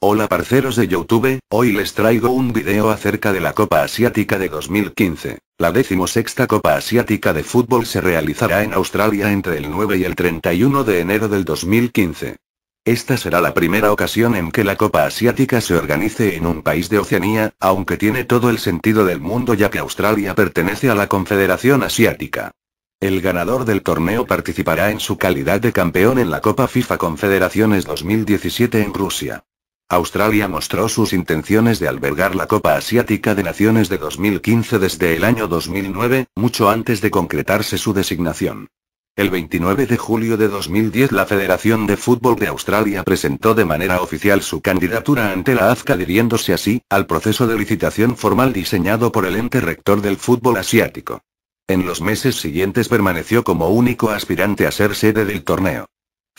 Hola parceros de Youtube, hoy les traigo un video acerca de la Copa Asiática de 2015. La decimosexta Copa Asiática de Fútbol se realizará en Australia entre el 9 y el 31 de enero del 2015. Esta será la primera ocasión en que la Copa Asiática se organice en un país de Oceanía, aunque tiene todo el sentido del mundo ya que Australia pertenece a la Confederación Asiática. El ganador del torneo participará en su calidad de campeón en la Copa FIFA Confederaciones 2017 en Rusia. Australia mostró sus intenciones de albergar la Copa Asiática de Naciones de 2015 desde el año 2009, mucho antes de concretarse su designación. El 29 de julio de 2010 la Federación de Fútbol de Australia presentó de manera oficial su candidatura ante la AFCA adhiriéndose así al proceso de licitación formal diseñado por el ente rector del fútbol asiático. En los meses siguientes permaneció como único aspirante a ser sede del torneo.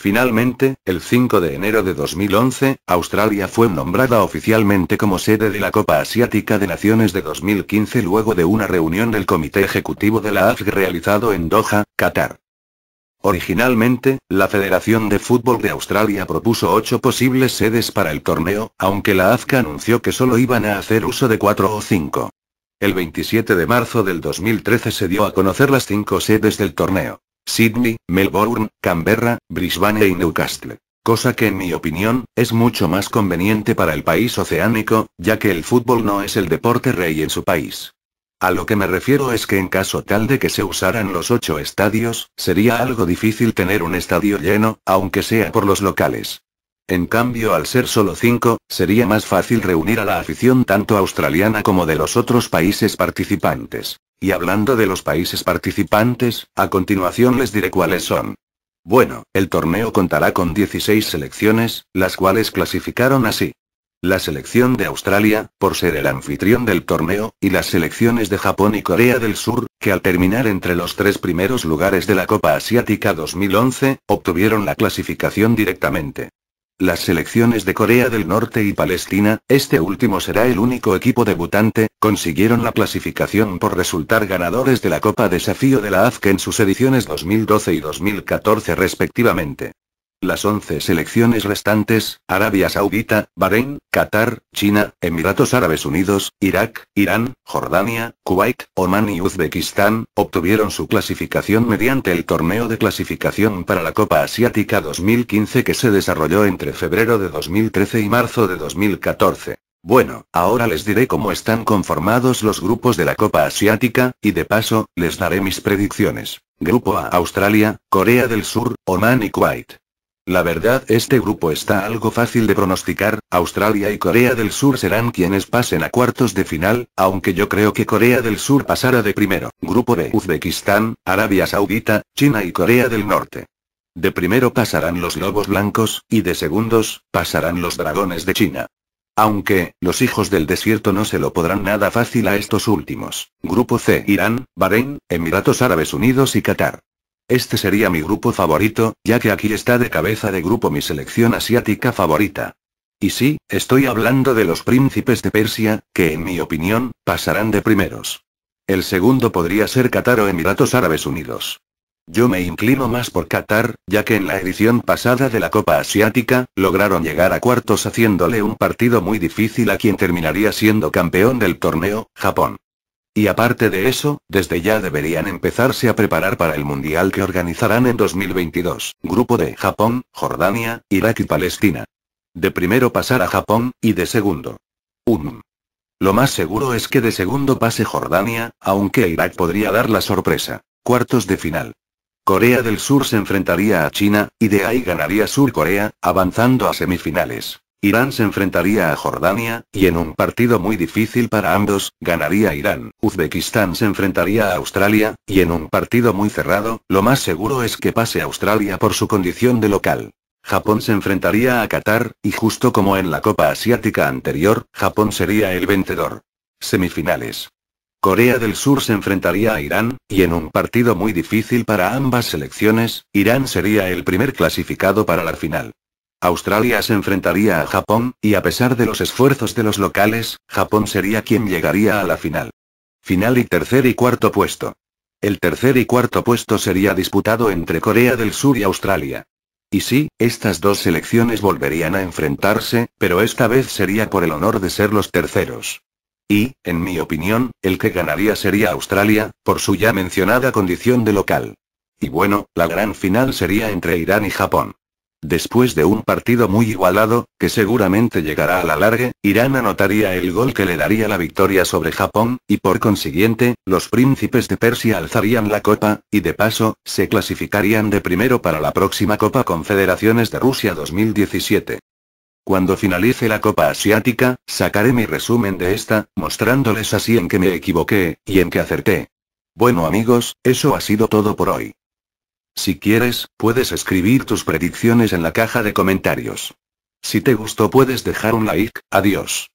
Finalmente, el 5 de enero de 2011, Australia fue nombrada oficialmente como sede de la Copa Asiática de Naciones de 2015 luego de una reunión del Comité Ejecutivo de la AFG realizado en Doha, Qatar. Originalmente, la Federación de Fútbol de Australia propuso ocho posibles sedes para el torneo, aunque la AFC anunció que solo iban a hacer uso de cuatro o cinco. El 27 de marzo del 2013 se dio a conocer las cinco sedes del torneo. Sydney, Melbourne, Canberra, Brisbane y e Newcastle. Cosa que en mi opinión, es mucho más conveniente para el país oceánico, ya que el fútbol no es el deporte rey en su país. A lo que me refiero es que en caso tal de que se usaran los ocho estadios, sería algo difícil tener un estadio lleno, aunque sea por los locales. En cambio, al ser solo cinco, sería más fácil reunir a la afición tanto australiana como de los otros países participantes. Y hablando de los países participantes, a continuación les diré cuáles son. Bueno, el torneo contará con 16 selecciones, las cuales clasificaron así. La selección de Australia, por ser el anfitrión del torneo, y las selecciones de Japón y Corea del Sur, que al terminar entre los tres primeros lugares de la Copa Asiática 2011, obtuvieron la clasificación directamente las selecciones de Corea del Norte y Palestina, este último será el único equipo debutante, consiguieron la clasificación por resultar ganadores de la Copa Desafío de la AFC en sus ediciones 2012 y 2014 respectivamente. Las 11 selecciones restantes, Arabia Saudita, Bahrein, Qatar, China, Emiratos Árabes Unidos, Irak, Irán, Jordania, Kuwait, Oman y Uzbekistán, obtuvieron su clasificación mediante el torneo de clasificación para la Copa Asiática 2015 que se desarrolló entre febrero de 2013 y marzo de 2014. Bueno, ahora les diré cómo están conformados los grupos de la Copa Asiática, y de paso, les daré mis predicciones. Grupo A Australia, Corea del Sur, Oman y Kuwait. La verdad, este grupo está algo fácil de pronosticar, Australia y Corea del Sur serán quienes pasen a cuartos de final, aunque yo creo que Corea del Sur pasará de primero. Grupo B, Uzbekistán, Arabia Saudita, China y Corea del Norte. De primero pasarán los lobos blancos, y de segundos, pasarán los dragones de China. Aunque, los hijos del desierto no se lo podrán nada fácil a estos últimos. Grupo C, Irán, Bahrein, Emiratos Árabes Unidos y Qatar. Este sería mi grupo favorito, ya que aquí está de cabeza de grupo mi selección asiática favorita. Y sí, estoy hablando de los príncipes de Persia, que en mi opinión, pasarán de primeros. El segundo podría ser Qatar o Emiratos Árabes Unidos. Yo me inclino más por Qatar, ya que en la edición pasada de la Copa Asiática, lograron llegar a cuartos haciéndole un partido muy difícil a quien terminaría siendo campeón del torneo, Japón. Y aparte de eso, desde ya deberían empezarse a preparar para el Mundial que organizarán en 2022, grupo de Japón, Jordania, Irak y Palestina. De primero pasar a Japón, y de segundo. Um. Lo más seguro es que de segundo pase Jordania, aunque Irak podría dar la sorpresa. Cuartos de final. Corea del Sur se enfrentaría a China, y de ahí ganaría Sur Corea, avanzando a semifinales. Irán se enfrentaría a Jordania, y en un partido muy difícil para ambos, ganaría Irán. Uzbekistán se enfrentaría a Australia, y en un partido muy cerrado, lo más seguro es que pase Australia por su condición de local. Japón se enfrentaría a Qatar, y justo como en la Copa Asiática anterior, Japón sería el vencedor. Semifinales. Corea del Sur se enfrentaría a Irán, y en un partido muy difícil para ambas selecciones, Irán sería el primer clasificado para la final. Australia se enfrentaría a Japón, y a pesar de los esfuerzos de los locales, Japón sería quien llegaría a la final. Final y tercer y cuarto puesto. El tercer y cuarto puesto sería disputado entre Corea del Sur y Australia. Y sí, estas dos selecciones volverían a enfrentarse, pero esta vez sería por el honor de ser los terceros. Y, en mi opinión, el que ganaría sería Australia, por su ya mencionada condición de local. Y bueno, la gran final sería entre Irán y Japón. Después de un partido muy igualado, que seguramente llegará a la larga, Irán anotaría el gol que le daría la victoria sobre Japón, y por consiguiente, los príncipes de Persia alzarían la copa, y de paso, se clasificarían de primero para la próxima Copa Confederaciones de Rusia 2017. Cuando finalice la Copa Asiática, sacaré mi resumen de esta, mostrándoles así en que me equivoqué, y en que acerté. Bueno amigos, eso ha sido todo por hoy. Si quieres, puedes escribir tus predicciones en la caja de comentarios. Si te gustó puedes dejar un like, adiós.